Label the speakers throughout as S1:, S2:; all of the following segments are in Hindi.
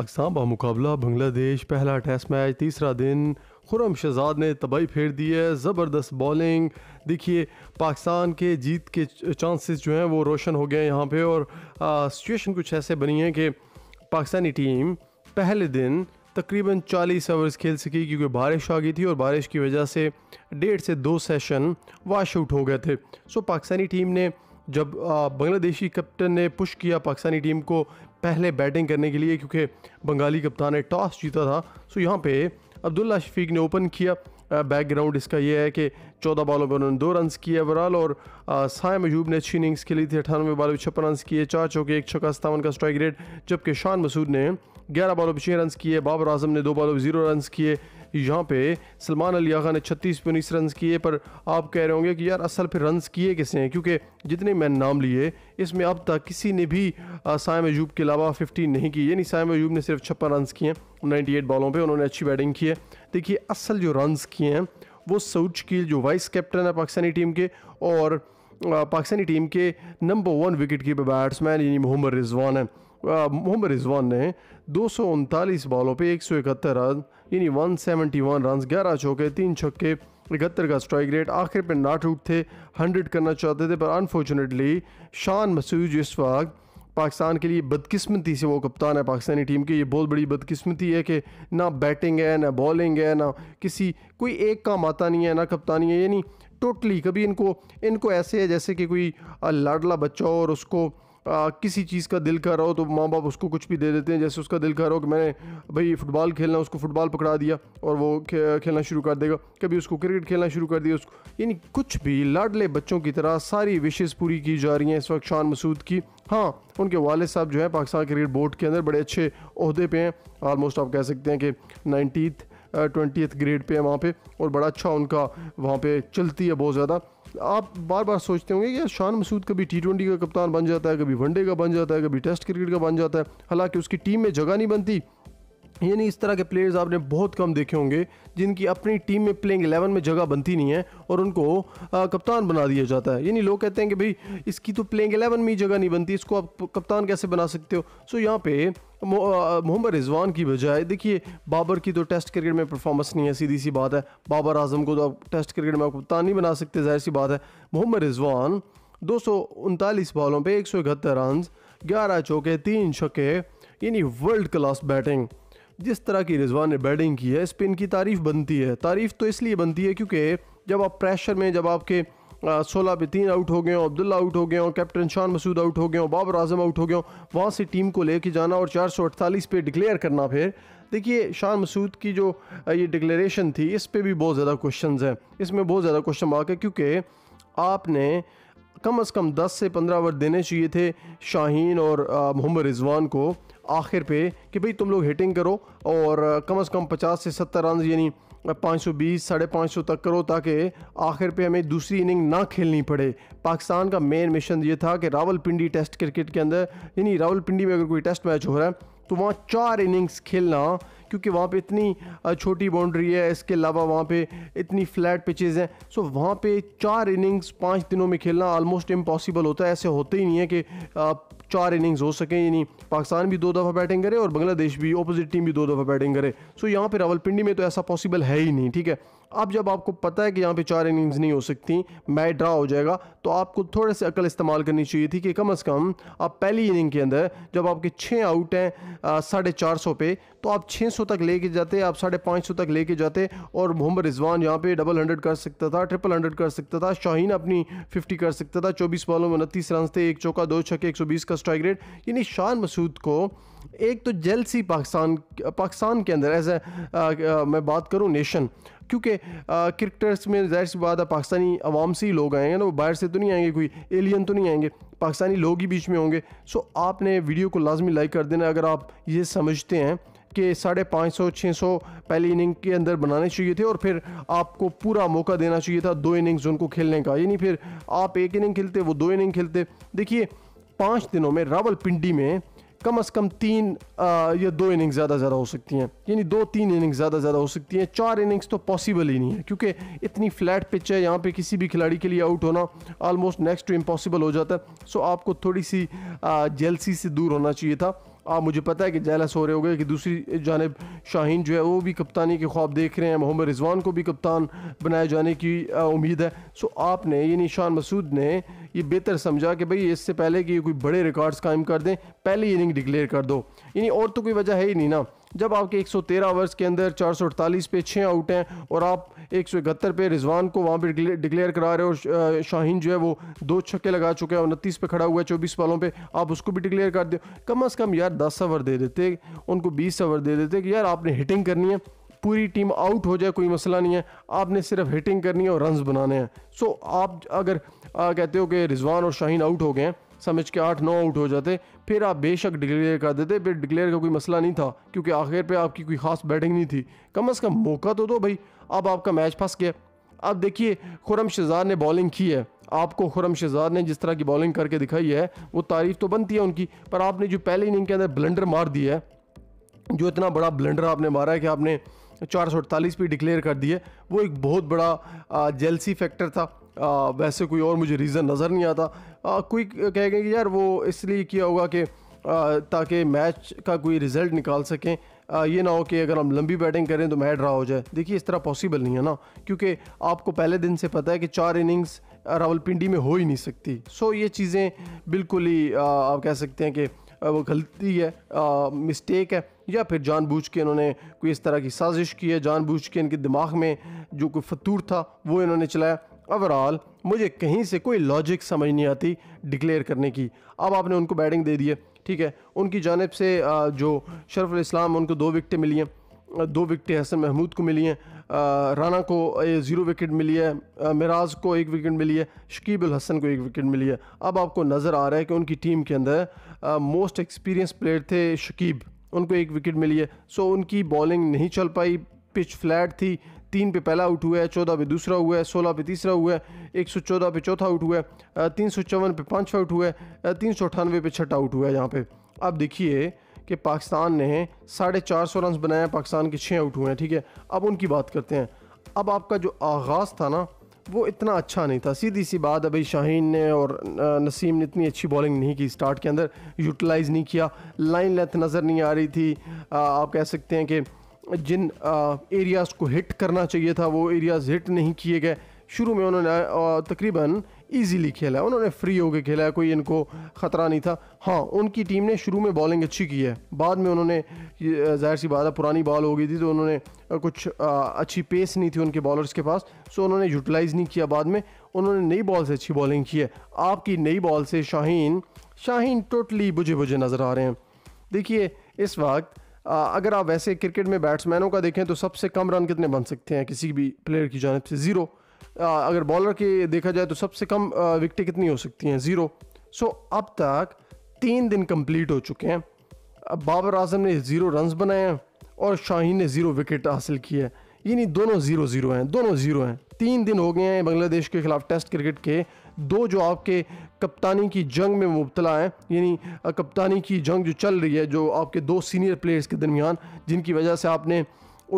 S1: पाकिस्तान बामुकाबला बांग्लादेश पहला टेस्ट मैच तीसरा दिन खुरम शहजाद ने तबाही फेर दी है ज़बरदस्त बॉलिंग देखिए पाकिस्तान के जीत के चांसेस जो हैं वो रोशन हो गए यहाँ पे और सिचुएशन कुछ ऐसे बनी है कि पाकिस्तानी टीम पहले दिन तकरीबन 40 ओवर्स खेल सकी क्योंकि बारिश आ गई थी और बारिश की वजह से डेढ़ से दो सेशन वाश आउट हो गए थे सो पाकिस्तानी टीम ने जब बांग्लादेशी कप्तान ने पुश किया पाकिस्तानी टीम को पहले बैटिंग करने के लिए क्योंकि बंगाली कप्तान ने टॉस जीता था सो तो यहाँ पे अब्दुल्ला शफीक ने ओपन किया बैकग्राउंड इसका यह है कि चौदह बॉलों पर उन्होंने दो रन किए ओवरऑल और साय मजूब ने अच्छी इनिंग्स खेली थी अठानवे बॉलों पर छप्पन रन किए चार चौके एक छक्का सत्तावन का स्ट्राइक रेट जबकि शान मसूद ने ग्यारह बॉलों पर छः रन किए बाबर आजम ने दो बॉलों पर जीरो रन किए यहाँ पे सलमान अली आगा ने छत्तीस पे उन्नीस रन किए पर आप कह रहे होंगे कि यार असल फिर रन किए किसे हैं क्योंकि जितने मैंने नाम लिए इसमें अब तक किसी ने भी सायम अयूब के अलावा फिफ्टी नहीं की यानी सायम अयूब ने सिर्फ छप्पन रन किए नाइन्टी एट बॉलों पर उन्होंने अच्छी बैटिंग की है देखिए असल जो रन किए हैं वो सऊद शकील जो वाइस कैप्टन है पाकिस्तानी टीम के और पाकिस्तानी टीम के number one wicket keeper batsman यानी मोहम्मद रिजवान हैं मोहम्मद रिजवान ने दो बॉलों पर एक सौ इकहत्तर रन यानी वन सेवेंटी वन रन ग्यारह चौके तीन छक्के इकहत्तर का स्ट्राइक रेट आखिर पर नाट आउट थे हंड्रेड करना चाहते थे पर अनफॉर्चुनेटली शान मसूज इस वक्त पाकिस्तान के लिए बदकिस्मती से वो कप्तान है पाकिस्तानी टीम की ये बहुत बड़ी बदकिस्मती है कि ना बैटिंग है ना बॉलिंग है ना किसी कोई एक काम आता नहीं है ना कप्तानी है यानी टोटली कभी इनको इनको ऐसे है जैसे कि कोई लाडला बच्चा हो और उसको आ, किसी चीज़ का दिल कर रहा हो तो माँ बाप उसको कुछ भी दे देते हैं जैसे उसका दिल कर रहा हो कि मैंने भाई फुटबॉल खेलना उसको फुटबॉल पकड़ा दिया और वो खे, खेलना शुरू कर देगा कभी उसको क्रिकेट खेलना शुरू कर दिया उसको यानी कुछ भी लाडले बच्चों की तरह सारी विशेज़ पूरी की जा रही हैं इस वक्त शान मसूद की हाँ उनके वाले साहब जो हैं पाकिस्तान क्रिकेट बोर्ड के अंदर बड़े अच्छे अहदे पे हैं आलमोस्ट आप कह सकते हैं कि नाइनटीथ ट्वेंटी ग्रेड पे है वहाँ पे और बड़ा अच्छा उनका वहाँ पे चलती है बहुत ज़्यादा आप बार बार सोचते होंगे कि शान मसूद कभी टी ट्वेंटी का कप्तान बन जाता है कभी वनडे का बन जाता है कभी टेस्ट क्रिकेट का बन जाता है हालांकि उसकी टीम में जगह नहीं बनती यानी इस तरह के प्लेयर्स आपने बहुत कम देखे होंगे जिनकी अपनी टीम में प्लेइंग एलेवन में जगह बनती नहीं है और उनको आ, कप्तान बना दिया जाता है यानी लोग कहते हैं कि भाई इसकी तो प्लेइंग एलेवन में ही जगह नहीं बनती इसको आप कप्तान कैसे बना सकते हो सो यहाँ पे मोहम्मद रिजवान की बजाय देखिए बाबर की तो टेस्ट क्रिकेट में परफॉर्मेंस नहीं है सीधी सी बात है बाबर आजम को तो आप टेस्ट क्रिकेट में आप कप्तान नहीं बना सकते जाहिर सी बात है मोहम्मद रिजवान दो बॉलों पर एक सौ इकहत्तर रन ग्यारह चौके तीन छक्के यानी वर्ल्ड क्लास बैटिंग जिस तरह की रिजवान ने बैटिंग की है इस पर इनकी तारीफ़ बनती है तारीफ़ तो इसलिए बनती है क्योंकि जब आप प्रेशर में जब आपके सोलह पे तीन आउट हो गए हों अब्दुल्ला आउट हो गए हों कैप्टन शान मसूद आउट हो गए हों बाबर आजम आउट हो गए हों वहाँ से टीम को लेके जाना और चार सौ अड़तालीस पे डिक्लेयर करना फिर देखिए शान मसूद की जो ये डिक्लेरेशन थी इस पर भी बहुत ज़्यादा क्वेश्चन हैं इसमें बहुत ज़्यादा क्वेश्चन मार्क है क्योंकि आपने कम अज़ कम दस से पंद्रह ओवर देने चाहिए थे शाहीन और मोहम्मद रिजवान को आखिर पे कि भाई तुम लोग हिटिंग करो और कम से कम 50 से 70 रन यानी 520 साढ़े पाँच सौ तक करो ताकि आखिर पे हमें दूसरी इनिंग ना खेलनी पड़े पाकिस्तान का मेन मिशन ये था कि रावलपिंडी टेस्ट क्रिकेट के अंदर यानी रावलपिंडी में अगर कोई टेस्ट मैच हो रहा है तो वहाँ चार इनिंग्स खेलना क्योंकि वहाँ पे इतनी छोटी बाउंड्री है इसके अलावा वहाँ पे इतनी फ्लैट पिचेज हैं सो वहाँ पे चार इनिंग्स पाँच दिनों में खेलना ऑलमोस्ट इम्पॉसिबल होता है ऐसे होते ही नहीं है कि चार इनिंग्स हो सकें यानी पाकिस्तान भी दो दफ़ा बैटिंग करे और बांग्लादेश भी अपोजिट टीम भी दो दफ़ा बैटिंग करे सो यहाँ पर रावलपिंडी में तो ऐसा पॉसिबल है ही नहीं ठीक है अब जब आपको पता है कि यहाँ पे चार इनिंग्स नहीं हो सकती मैच ड्रा हो जाएगा तो आपको थोड़े से अकल इस्तेमाल करनी चाहिए थी कि कम अज़ कम आप पहली इनिंग के अंदर जब आपके छः आउट हैं साढ़े चार सौ पे तो आप छः सौ तक लेके जाते आप साढ़े पाँच सौ तक लेके जाते और मोहम्मद रिजवान यहाँ पे डबल हंड्रेड कर सकता था ट्रिपल हंड्रेड कर सकता था शाहीन अपनी फिफ्टी कर सकता था चौबीस बॉलों में उनतीस रन थे एक चौका दो छक्के एक सौ बीस का स्ट्राइक रेट यानी शान मसूद को एक तो जेलसी पाकिस्तान पाकिस्तान के अंदर एज ए मैं बात करूँ नेशन क्योंकि क्रिकेटर्स में जाहिर सी बात है पाकिस्तानी आवाम से ही लोग आएंगे ना वो बाहर से तो नहीं आएंगे कोई एलियन तो नहीं आएंगे पाकिस्तानी लोग ही बीच में होंगे सो आपने वीडियो को लाजमी लाइक कर देना अगर आप ये समझते हैं कि साढ़े पाँच सौ छः सौ पहली इनिंग के अंदर बनाने चाहिए थे और फिर आपको पूरा मौका देना चाहिए था दो इनिंग्स उनको खेलने का यानी फिर आप एक इनिंग खेलते वो दो इनिंग खेलते देखिए पाँच दिनों में रावलपिंडी में कम से कम तीन या दो इनिंग्स ज़्यादा ज़्यादा हो सकती हैं यानी दो तीन इनिंग्स ज़्यादा ज़्यादा हो सकती हैं चार इनिंग्स तो पॉसिबल ही नहीं है क्योंकि इतनी फ्लैट पिच है यहाँ पे किसी भी खिलाड़ी के लिए आउट होना ऑलमोस्ट नेक्स्ट टू इम्पॉसिबल हो जाता है सो आपको थोड़ी सी जेलसी से दूर होना चाहिए था आप मुझे पता है कि जैला सो रहे हो गए कि दूसरी जानब शाहीन जो है वो भी कप्तानी के ख्वाब देख रहे हैं मोहम्मद रिजवान को भी कप्तान बनाए जाने की उम्मीद है सो आपने ये निशान मसूद ने ये बेहतर समझा कि भाई इससे पहले कि ये कोई बड़े रिकॉर्ड्स कायम कर दें पहले इनिंग डिक्लेयर कर दो यानी और तो कोई वजह है ही नहीं ना जब आपके 113 ओवर्स के अंदर चार पे छः आउट हैं और आप एक पे रिजवान को वहाँ पे डिक्लेयर करा रहे हो शाहीन जो है वो दो छक्के लगा चुके हैं उनतीस पे खड़ा हुआ है चौबीस बॉलों पे आप उसको भी डिक्लेयर कर दो कम अज़ कम यार दस ओवर दे देते उनको बीस ओवर दे देते कि यार आपने हिटिंग करनी है पूरी टीम आउट हो जाए कोई मसला नहीं है आपने सिर्फ हिटिंग करनी है और रन्स बनाने हैं सो आप अगर आ, कहते हो कि रिजवान और शाहीन आउट हो गए हैं समझ के आठ नौ आउट हो जाते फिर आप बेशक डिक्लेयर कर देते फिर डिक्लेयर का कोई मसला नहीं था क्योंकि आखिर पे आपकी कोई खास बैटिंग नहीं थी कम अज़ कम मौका तो दो भाई अब आपका मैच फंस गया अब देखिए खुरम शहजाद ने बॉलिंग की है आपको खुरम शहजाद ने जिस तरह की बॉलिंग करके दिखाई है वो तारीफ तो बनती है उनकी पर आपने जो पहले इनिंग के अंदर ब्लेंडर मार दिया है जो इतना बड़ा ब्लेंडर आपने मारा है कि आपने चार सौ अड़तालीस भी डिक्लेयर कर दिए वो एक बहुत बड़ा जेलसी फैक्टर था आ, वैसे कोई और मुझे रीज़न नज़र नहीं आता कोई कहेंगे कि यार वो इसलिए किया होगा कि ताकि मैच का कोई रिज़ल्ट निकाल सकें ये ना हो कि अगर हम लंबी बैटिंग करें तो मैच ड्रा हो जाए देखिए इस तरह पॉसिबल नहीं है ना क्योंकि आपको पहले दिन से पता है कि चार इनिंग्स रावलपिंडी में हो ही नहीं सकती सो ये चीज़ें बिल्कुल ही आप कह सकते हैं कि वो गलती है मिस्टेक है या फिर जानबूझ के इन्होंने कोई इस तरह की साजिश की है जानबूझ के इनके दिमाग में जो कोई फतूर था वो इन्होंने चलाया ओवरऑल मुझे कहीं से कोई लॉजिक समझ नहीं आती डिक्लेयर करने की अब आपने उनको बैटिंग दे दी है ठीक है उनकी जानब से जो शरफ इस्लाम उनको दो विकटें मिली हैं दो विकटें हसन महमूद को मिली हैं राना को ज़ीरो विकेट मिली है मिराज को एक विकेट मिली है शकीब अल हसन को एक विकेट मिली है अब आपको नज़र आ रहा है कि उनकी टीम के अंदर मोस्ट एक्सपीरियंस प्लेयर थे शकीब उनको एक विकेट मिली है सो उनकी बॉलिंग नहीं चल पाई पिच फ्लैट थी तीन पे पहला आउट हुआ है चौदह पे दूसरा हुआ है सोलह पे तीसरा हुआ है एक सौ चौदह पे चौथा आउट हुआ है तीन सौ चौवन पे पाँचवा आउट हुआ है तीन सौ अठानवे पे छठा आउट हुआ है यहाँ पे अब देखिए कि पाकिस्तान ने साढ़े चार सौ रन बनाए हैं पाकिस्तान के छः आउट हुए हैं ठीक है अब उनकी बात करते हैं अब आपका जो आगाज़ था ना वो इतना अच्छा नहीं था सीधी सी बात अभी शाहीन ने और नसीम ने इतनी अच्छी बॉलिंग नहीं की स्टार्ट के अंदर यूटिलाइज़ नहीं किया लाइन लेंथ नज़र नहीं आ रही थी आप कह सकते हैं कि जिन एरियाज़ को हिट करना चाहिए था वो एरियाज़ हिट नहीं किए गए शुरू में उन्होंने तकरीबन इजीली खेला उन्होंने फ्री होकर खेला है कोई इनको ख़तरा नहीं था हाँ उनकी टीम ने शुरू में बॉलिंग अच्छी की है बाद में उन्होंने जाहिर सी बात है पुरानी बॉल हो गई थी तो उन्होंने कुछ अच्छी पेस नहीं थी उनके बॉलर्स के पास सो उन्होंने यूटिलाइज़ नहीं किया बाद में उन्होंने नई बॉल से अच्छी बॉलिंग की है आपकी नई बॉल से शाहीन शाहीन टोटली बुझे बुझे नज़र आ रहे हैं देखिए इस वक्त अगर आप वैसे क्रिकेट में बैट्समैनों का देखें तो सबसे कम रन कितने बन सकते हैं किसी भी प्लेयर की जानब से ज़ीरो अगर बॉलर के देखा जाए तो सबसे कम विकटें कितनी हो सकती हैं ज़ीरो सो अब तक तीन दिन कंप्लीट हो चुके हैं अब बाबर आजम ने ज़ीरो रन बनाए हैं और शाहीन ने ज़ीरो विकेट हासिल की है यानी दोनों ज़ीरो ज़ीरो हैं दोनों ज़ीरो हैं तीन दिन हो गए हैं बांग्लादेश के खिलाफ टेस्ट क्रिकेट के दो जो आपके कप्तानी की जंग में मुबतला हैं यानी कप्तानी की जंग जो चल रही है जो आपके दो सीनियर प्लेयर्स के दरमियान जिनकी वजह से आपने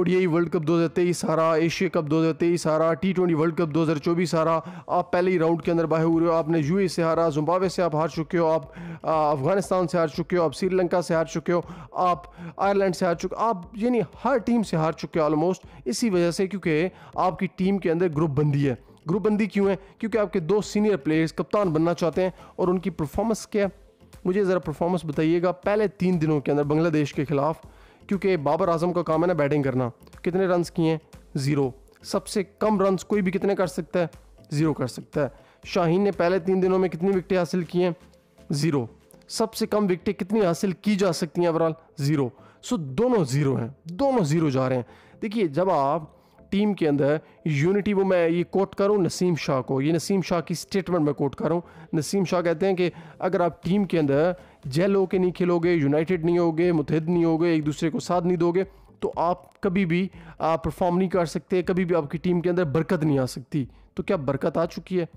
S1: ओडीआई वर्ल्ड कप 2023 आ रहा एशिया कप 2023 आ रहा टी ट्वेंटी वर्ल्ड कप 2024 आ रहा आप पहले ही राउंड के अंदर बाहर हुए हो आपने यू से हारा जुम्बावे से आप हार चुके हो आप अफगानिस्तान से हार चुके हो आप श्रीलंका से हार चुके हो आप आयरलैंड से हार चुके आप यानी हर टीम से हार चुके हो ऑलमोस्ट इसी वजह से क्योंकि आपकी टीम के अंदर ग्रुप बंदी है ग्रुपबंदी क्यों है क्योंकि आपके दो सीनियर प्लेयर्स कप्तान बनना चाहते हैं और उनकी परफॉर्मेंस क्या है मुझे ज़रा परफॉर्मेंस बताइएगा पहले तीन दिनों के अंदर बांग्लादेश के खिलाफ क्योंकि बाबर आजम का काम है ना बैटिंग करना कितने रन किए हैं ज़ीरो सबसे कम रन कोई भी कितने कर सकता है ज़ीरो कर सकता है शाहीन ने पहले तीन दिनों में कितनी विकटें हासिल की हैं ज़ीरो सबसे कम विकटें कितनी हासिल की जा सकती हैं ओवरऑल ज़ीरो सो दोनों ज़ीरो हैं दोनों ज़ीरो जा रहे हैं देखिए जब आप टीम के अंदर यूनिटी वो मैं ये कोट करूँ नसीम शाह को ये नसीम शाह की स्टेटमेंट में कोट करूँ नसीम शाह कहते हैं कि अगर आप टीम के अंदर जेल होके नहीं खेलोगे यूनाइटेड नहीं होगे मुतहद नहीं होगे एक दूसरे को साथ नहीं दोगे तो आप कभी भी आप परफॉर्म नहीं कर सकते कभी भी आपकी टीम के अंदर बरकत नहीं आ सकती तो क्या बरकत आ चुकी है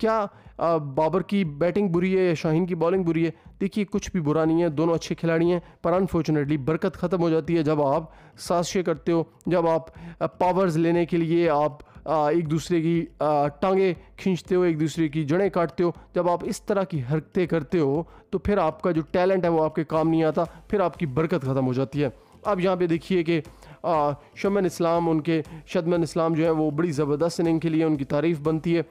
S1: क्या बाबर की बैटिंग बुरी है या शाहीन की बॉलिंग बुरी है देखिए कुछ भी बुरा नहीं है दोनों अच्छे खिलाड़ी हैं पर अनफॉर्चुनेटली बरकत ख़त्म हो जाती है जब आप साजिशें करते हो जब आप पावर्स लेने के लिए आप एक दूसरे की टांगे खींचते हो एक दूसरे की जड़ें काटते हो जब आप इस तरह की हरकतें करते हो तो फिर आपका जो टैलेंट है वो आपके काम नहीं आता फिर आपकी बरकत ख़त्म हो जाती है अब यहाँ पे देखिए कि शमन इस्लाम उनके शदमन इस्लाम जो है वो बड़ी ज़बरदस्त इनिंग के लिए उनकी तारीफ़ बनती है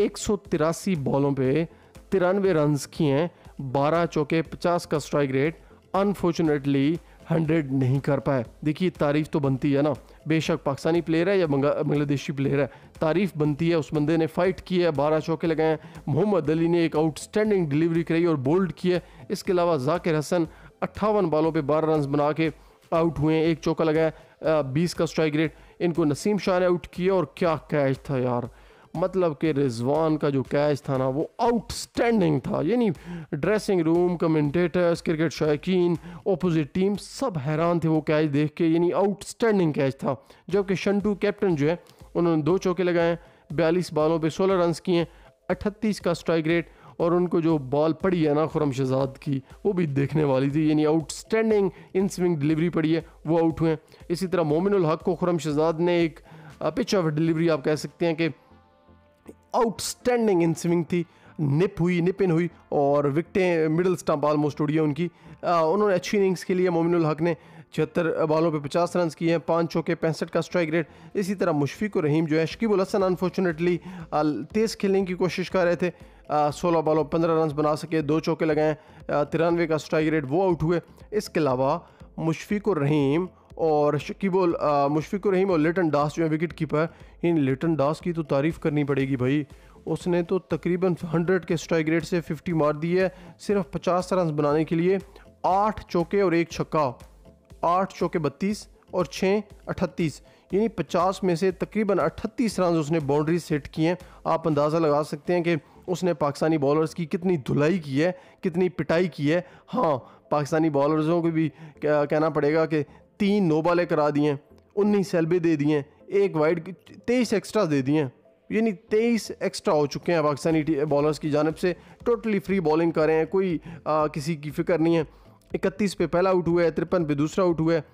S1: एक बॉलों पे तिरानवे रन किए हैं बारह चौके पचास का स्ट्राइक रेट अनफॉर्चुनेटली हंड्रेड नहीं कर पाए देखिए तारीफ तो बनती है ना बेशक पाकिस्तानी प्लेयर है या बांग्लादेशी प्लेयर है तारीफ बनती है उस बंदे ने फाइट की है बारह चौके लगाए मोहम्मद अली ने एक आउटस्टैंडिंग डिलीवरी कराई और बोल्ड की है इसके अलावा जाकिर हसन अट्ठावन बॉलों पर बारह रन बना के आउट हुए एक चौका लगाया बीस का स्ट्राइक रेट इनको नसीम शाह ने आउट किया और क्या कैच था यार मतलब कि रिजवान का जो कैच था ना वो आउटस्टैंडिंग था यानी ड्रेसिंग रूम कमेंटेटर्स क्रिकेट शौकीन अपोजिट टीम सब हैरान थे वो कैच देख के यानी आउटस्टैंडिंग कैच था जबकि शंटू कैप्टन जो है उन्होंने दो चौके लगाए बयालीस बालों पे सोलह रन किए अट्ठतीस का स्ट्राइक रेट और उनको जो बॉल पड़ी है ना खुरम शहजाद की वो भी देखने वाली थी यानी आउटस्टैंडिंग इन स्विंग डिलीवरी पड़ी है वो आउट हुए इसी तरह मोमिनुल हक को खुरम शहजाद ने एक पिच ऑफ डिलीवरी आप कह सकते हैं कि आउटस्टैंडिंग इन स्विंग थी निप हुई निप इन हुई और विकटें मिडिल स्टंप ऑलमोस्ट उड़ी है उनकी आ, उन्होंने अच्छी इनिंग्स के लिए मोमिनुल हक ने छिहत्तर बॉलों पे 50 रन किए हैं पाँच चौके पैंसठ का स्ट्राइक रेट इसी तरह मुशफीक रहीम जो है शकीबुल हसन अनफॉर्चुनेटली तेज़ खेलने की कोशिश कर रहे थे सोलह बॉलों पंद्रह रन बना सके दो चौके लगाएँ तिरानवे का स्ट्राइक रेट वो आउट हुए इसके अलावा मुशफीक रहीम और शकीब मुशफिक रहीम और लिटन डास जो है विकेट कीपर इन लिटन डास की तो तारीफ़ करनी पड़ेगी भाई उसने तो तकरीबन 100 के स्ट्राइक रेट से 50 मार दी है सिर्फ 50 रन बनाने के लिए आठ चौके और एक छक्का आठ चौके बत्तीस और छः अठतीस यानी 50 में से तकरीबन 38 रन उसने बाउंड्री सेट किए हैं आप अंदाज़ा लगा सकते हैं कि उसने पाकिस्तानी बॉलर्स की कितनी धुलाई की है कितनी पिटाई की है हाँ पाकिस्तानी बॉलर्सों को भी कहना पड़ेगा कि तीन नो बॉलें करा दी हैं उन्नीस सेल्बे दे दिए एक वाइड तेईस एक्स्ट्रा दे दिए हैं यानी तेईस एक्स्ट्रा हो चुके हैं पाकिस्तानी बॉलर्स की जानब से टोटली फ्री बॉलिंग कर रहे हैं कोई आ, किसी की फिक्र नहीं है इकतीस पे पहला आउट हुआ है तिरपन पे दूसरा आउट हुआ है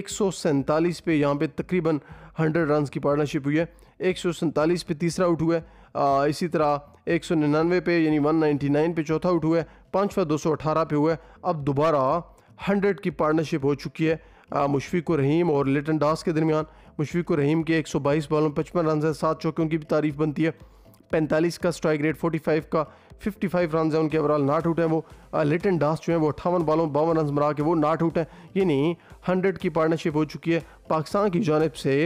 S1: एक सौ सैंतालीस पे यहाँ पे तकरीबन हंड्रेड रन की पार्टनरशिप हुई है एक सौ सैंतालीस पे तीसरा आउट हुआ है आ, इसी तरह एक सौ निन्यानवे पे यानी वन नाइन्टी नाइन पे चौथा आउट हुआ है पाँचवा दो सौ अठारह पे हुआ है अब दोबारा हंड्रेड की पार्टनरशिप हो चुकी है मुशफ़ी रहीम और लिटन डास के दरमियान मुशफ़ी रहीम के 122 बॉलों में पचपन रन है सात चौकियों की भी तारीफ बनती है पैंतालीस का स्ट्राइक रेट 45 का 55 रन है उनके ओवरऑल नाट उठे हैं वो लिटन डास जो है वो अट्ठावन बॉलों बावन रन बना के वो नाट उठे हैं यानी हंड्रेड की पार्टनरशिप हो चुकी है पाकिस्तान की जानब से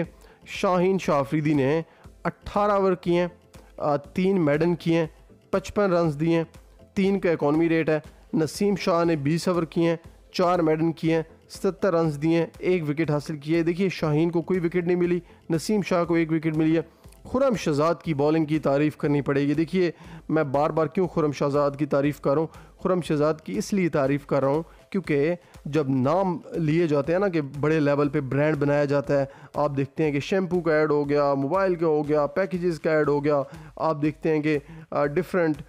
S1: शाहीन शाह आफरीदी ने अट्ठारह ओवर किए हैं तीन मेडन किए हैं पचपन रन दिए हैं तीन का इकॉनमी रेट है नसीम शाह ने बीस ओवर किए हैं चार मेडन किए हैं सत्तर रन दिए एक विकेट हासिल किए देखिए शाहीन को कोई विकेट नहीं मिली नसीम शाह को एक विकेट मिली है खुरम शहजाद की बॉलिंग की तारीफ़ करनी पड़ेगी देखिए मैं बार बार क्यों खुरम शहजाद की तारीफ़ कर रहा हूँ खुरम शहजाद की इसलिए तारीफ़ कर रहा हूँ क्योंकि जब नाम लिए जाते हैं ना कि बड़े लेवल पे ब्रांड बनाया जाता है आप देखते हैं कि शैम्पू का ऐड हो गया मोबाइल का हो गया पैकेजेस का ऐड हो गया आप देखते हैं कि डिफरेंट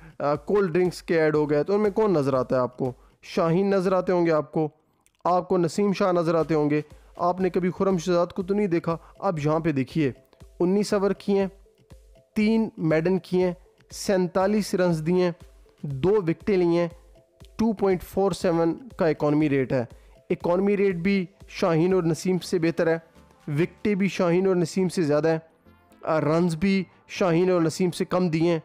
S1: कोल्ड ड्रिंक्स के ऐड हो गए तो उनमें कौन नज़र आता है आपको शाहीन नज़र आते होंगे आपको आपको नसीम शाह नज़र आते होंगे आपने कभी खुरम शहजाद को तो नहीं देखा अब यहाँ पे देखिए उन्नीस ओवर किए तीन मेडन किए सैंतालीस रन दिए दो विकटें ली हैं टू पॉइंट फोर सेवन का इकॉनमी रेट है इकॉनमी रेट भी शाहीन और नसीम से बेहतर है विकटें भी शाहीन और नसीम से ज़्यादा हैं रन भी शाहीन और नसीम से कम दिए हैं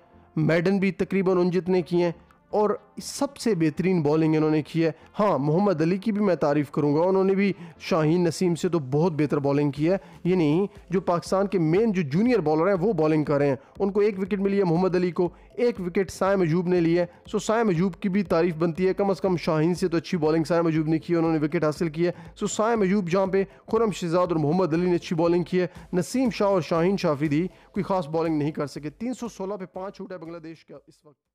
S1: मेडन भी तकरीबन उन जितने किए हैं और सबसे बेहतरीन बॉलिंग इन्होंने की है हाँ मोहम्मद अली की भी मैं तारीफ़ करूँगा उन्होंने भी शाहीन नसीम से तो बहुत बेहतर बॉलिंग की है ये नहीं जो पाकिस्तान के मेन जो जूनियर बॉलर हैं वो बॉलिंग कर रहे हैं उनको एक विकेट मिली है मोहम्मद अली को एक विकेट साय मजूब ने लिया है सो साय मजूब की भी तारीफ़ बनती है कम अज़ कम शाहीन से तो अच्छी बॉलिंग साय मजूब ने की है उन्होंने विकेट हासिल की है सो साय मजूब जहाँ पे खुरम शहजाद और मोहम्मद अली ने अच्छी बॉलिंग की है नसीम शाह और शाहीन दी कोई ख़ास बॉलिंग नहीं कर सके तीन सौ सोलह पे पाँच छूट है बांग्लादेश का इस वक्त